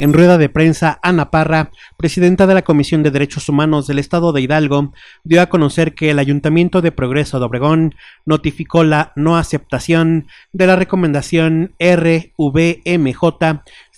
En rueda de prensa, Ana Parra, presidenta de la Comisión de Derechos Humanos del Estado de Hidalgo, dio a conocer que el Ayuntamiento de Progreso de Obregón notificó la no aceptación de la recomendación RVMJ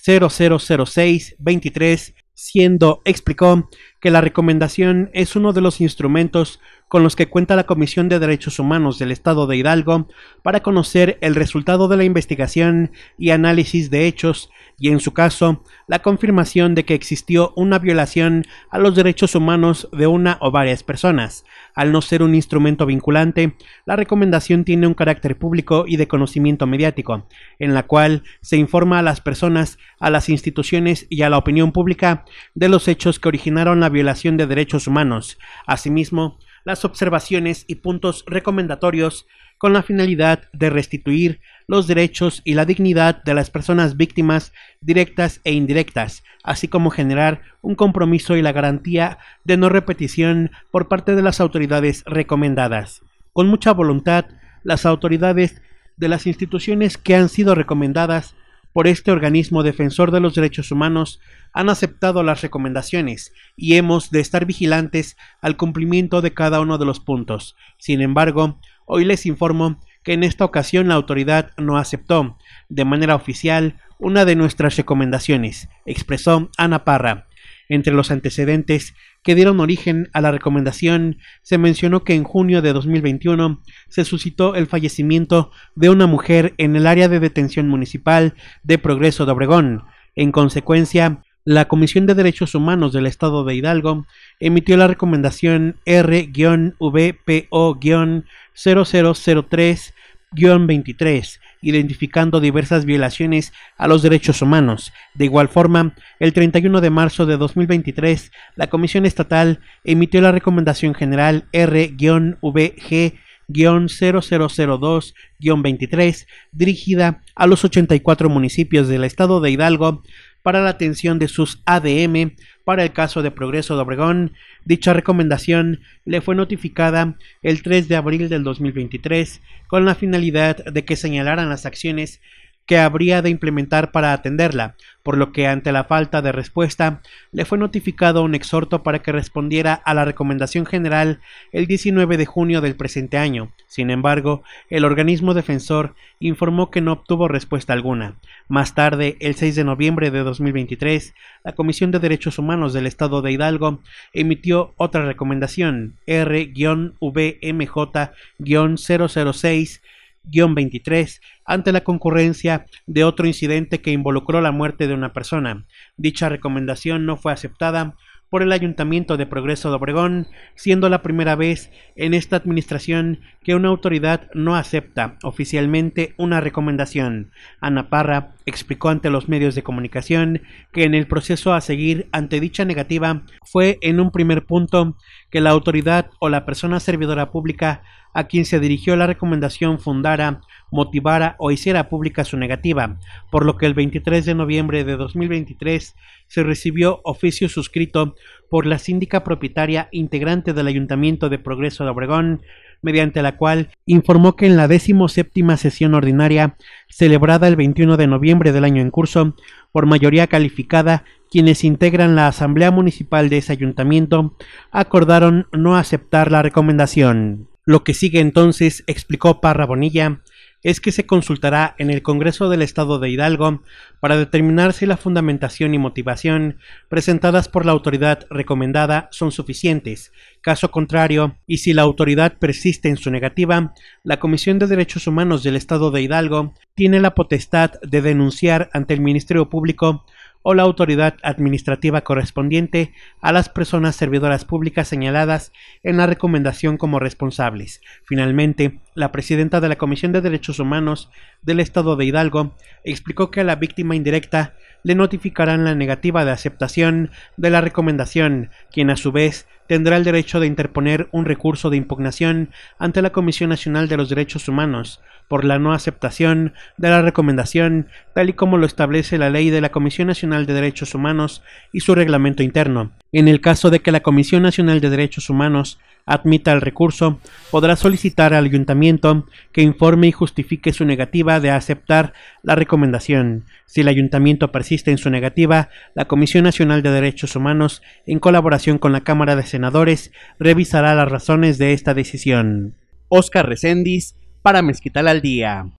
0006-23, siendo, explicó, que la recomendación es uno de los instrumentos con los que cuenta la Comisión de Derechos Humanos del Estado de Hidalgo para conocer el resultado de la investigación y análisis de hechos y en su caso la confirmación de que existió una violación a los derechos humanos de una o varias personas. Al no ser un instrumento vinculante, la recomendación tiene un carácter público y de conocimiento mediático, en la cual se informa a las personas, a las instituciones y a la opinión pública de los hechos que originaron la violación de derechos humanos, asimismo las observaciones y puntos recomendatorios con la finalidad de restituir los derechos y la dignidad de las personas víctimas directas e indirectas, así como generar un compromiso y la garantía de no repetición por parte de las autoridades recomendadas. Con mucha voluntad, las autoridades de las instituciones que han sido recomendadas por este organismo defensor de los derechos humanos han aceptado las recomendaciones y hemos de estar vigilantes al cumplimiento de cada uno de los puntos. Sin embargo, hoy les informo que en esta ocasión la autoridad no aceptó, de manera oficial, una de nuestras recomendaciones, expresó Ana Parra, entre los antecedentes que dieron origen a la recomendación, se mencionó que en junio de 2021 se suscitó el fallecimiento de una mujer en el área de detención municipal de Progreso de Obregón. En consecuencia, la Comisión de Derechos Humanos del Estado de Hidalgo emitió la recomendación R-VPO-0003-23 identificando diversas violaciones a los derechos humanos. De igual forma, el 31 de marzo de 2023, la Comisión Estatal emitió la Recomendación General R-VG 0002-23, dirigida a los 84 municipios del estado de Hidalgo para la atención de sus ADM para el caso de Progreso de Obregón. Dicha recomendación le fue notificada el 3 de abril del 2023 con la finalidad de que señalaran las acciones que habría de implementar para atenderla, por lo que ante la falta de respuesta le fue notificado un exhorto para que respondiera a la recomendación general el 19 de junio del presente año. Sin embargo, el organismo defensor informó que no obtuvo respuesta alguna. Más tarde, el 6 de noviembre de 2023, la Comisión de Derechos Humanos del Estado de Hidalgo emitió otra recomendación R-VMJ-006 23 ante la concurrencia de otro incidente que involucró la muerte de una persona. Dicha recomendación no fue aceptada por el Ayuntamiento de Progreso de Obregón, siendo la primera vez en esta administración que una autoridad no acepta oficialmente una recomendación. Ana Parra explicó ante los medios de comunicación que en el proceso a seguir ante dicha negativa fue en un primer punto que la autoridad o la persona servidora pública a quien se dirigió la recomendación fundara, motivara o hiciera pública su negativa, por lo que el 23 de noviembre de 2023 se recibió oficio suscrito por la síndica propietaria integrante del Ayuntamiento de Progreso de Obregón, mediante la cual informó que en la séptima sesión ordinaria, celebrada el 21 de noviembre del año en curso, por mayoría calificada, quienes integran la Asamblea Municipal de ese ayuntamiento acordaron no aceptar la recomendación. Lo que sigue entonces, explicó Parra Bonilla, es que se consultará en el Congreso del Estado de Hidalgo para determinar si la fundamentación y motivación presentadas por la autoridad recomendada son suficientes. Caso contrario, y si la autoridad persiste en su negativa, la Comisión de Derechos Humanos del Estado de Hidalgo tiene la potestad de denunciar ante el Ministerio Público o la autoridad administrativa correspondiente a las personas servidoras públicas señaladas en la recomendación como responsables. Finalmente, la presidenta de la Comisión de Derechos Humanos del Estado de Hidalgo explicó que a la víctima indirecta le notificarán la negativa de aceptación de la recomendación, quien a su vez tendrá el derecho de interponer un recurso de impugnación ante la Comisión Nacional de los Derechos Humanos por la no aceptación de la recomendación, tal y como lo establece la ley de la Comisión Nacional de Derechos Humanos y su reglamento interno. En el caso de que la Comisión Nacional de Derechos Humanos admita el recurso, podrá solicitar al ayuntamiento que informe y justifique su negativa de aceptar la recomendación. Si el ayuntamiento persiste en su negativa, la Comisión Nacional de Derechos Humanos, en colaboración con la Cámara de Senadores revisará las razones de esta decisión. Oscar Recendis para Mezquital al Día.